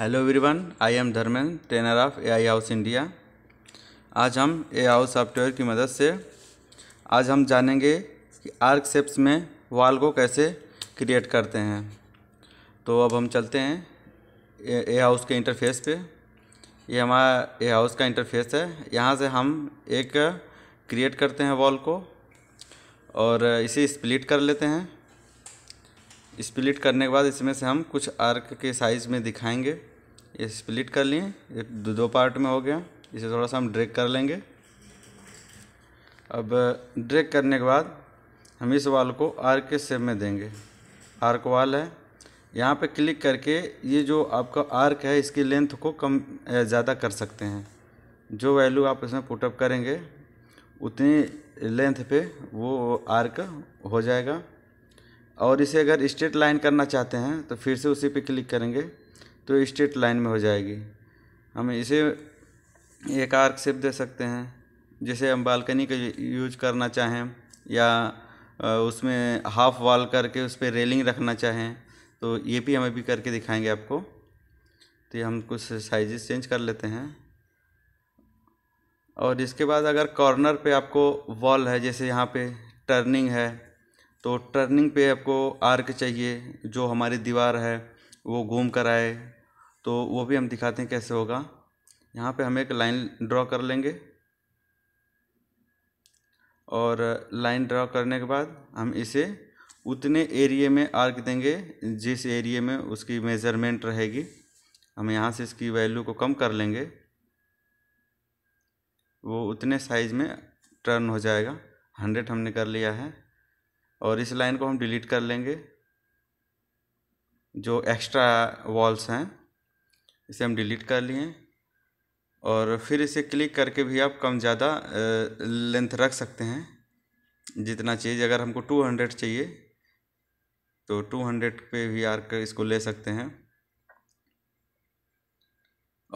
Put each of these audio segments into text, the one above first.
hello everyone I am Dharmendra trainer of A I house India आज हम a house software की मदद से आज हम जानेंगे कि आर्क सेप्स में वाल को कैसे क्रिएट करते हैं तो अब हम चलते हैं ए हाउस के इंटरफेस पे ये हमारा ए हाउस का इंटरफेस है यहाँ से हम एक क्रिएट करते हैं वॉल को और इसे स्प्लिट कर लेते हैं स्प्लिट करने के बाद इसमें से हम कुछ आर्क के साइज़ में दिखाएंगे ये स्प्लिट कर लिए ये दो दो पार्ट में हो गया इसे थोड़ा सा हम ड्रैग कर लेंगे अब ड्रैग करने के बाद हम इस वाल को आर्क के शेप में देंगे आर्क वाल है यहाँ पे क्लिक करके ये जो आपका आर्क है इसकी लेंथ को कम ज़्यादा कर सकते हैं जो वैल्यू आप इसमें पुटअप करेंगे उतनी लेंथ पे वो आर्क हो जाएगा और इसे अगर स्ट्रेट लाइन करना चाहते हैं तो फिर से उसी पे क्लिक करेंगे तो स्ट्रेट लाइन में हो जाएगी हम इसे एक आर्क शेप दे सकते हैं जैसे हम बालकनी का यूज करना चाहें या उसमें हाफ वॉल करके उस पर रेलिंग रखना चाहें तो ये भी हम अभी करके दिखाएंगे आपको तो ये हम कुछ साइजेस चेंज कर लेते हैं और इसके बाद अगर कॉर्नर पे आपको वॉल है जैसे यहाँ पे टर्निंग है तो टर्निंग पे आपको आर्क चाहिए जो हमारी दीवार है वो घूम कर आए तो वो भी हम दिखाते हैं कैसे होगा यहाँ पे हम एक लाइन ड्रॉ कर लेंगे और लाइन ड्रॉ करने के बाद हम इसे उतने एरिए में आर्क देंगे जिस एरिए में उसकी मेज़रमेंट रहेगी हम यहाँ से इसकी वैल्यू को कम कर लेंगे वो उतने साइज़ में टर्न हो जाएगा हंड्रेड हमने कर लिया है और इस लाइन को हम डिलीट कर लेंगे जो एक्स्ट्रा वॉल्स हैं इसे हम डिलीट कर लिए और फिर इसे क्लिक करके भी आप कम ज़्यादा लेंथ रख सकते हैं जितना चाहिए अगर हमको टू हंड्रेड चाहिए तो टू हंड्रेड पे भी आर इसको ले सकते हैं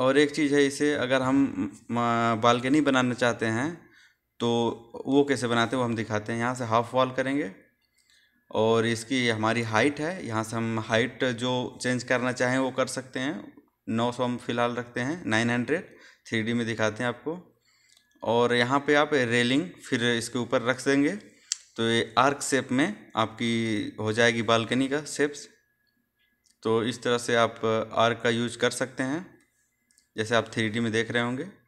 और एक चीज़ है इसे अगर हम बालकनी बनाना चाहते हैं तो वो कैसे बनाते हैं वो हम दिखाते हैं यहाँ से हाफ वॉल करेंगे और इसकी हमारी हाइट है यहाँ से हम हाइट जो चेंज करना चाहें वो कर सकते हैं नौ सौ हम फिलहाल रखते हैं नाइन हंड्रेड थ्री डी में दिखाते हैं आपको और यहाँ पे आप रेलिंग फिर इसके ऊपर रख देंगे तो ये आर्क शेप में आपकी हो जाएगी बालकनी का शेप्स तो इस तरह से आप आर्क का यूज कर सकते हैं जैसे आप थ्री में देख रहे होंगे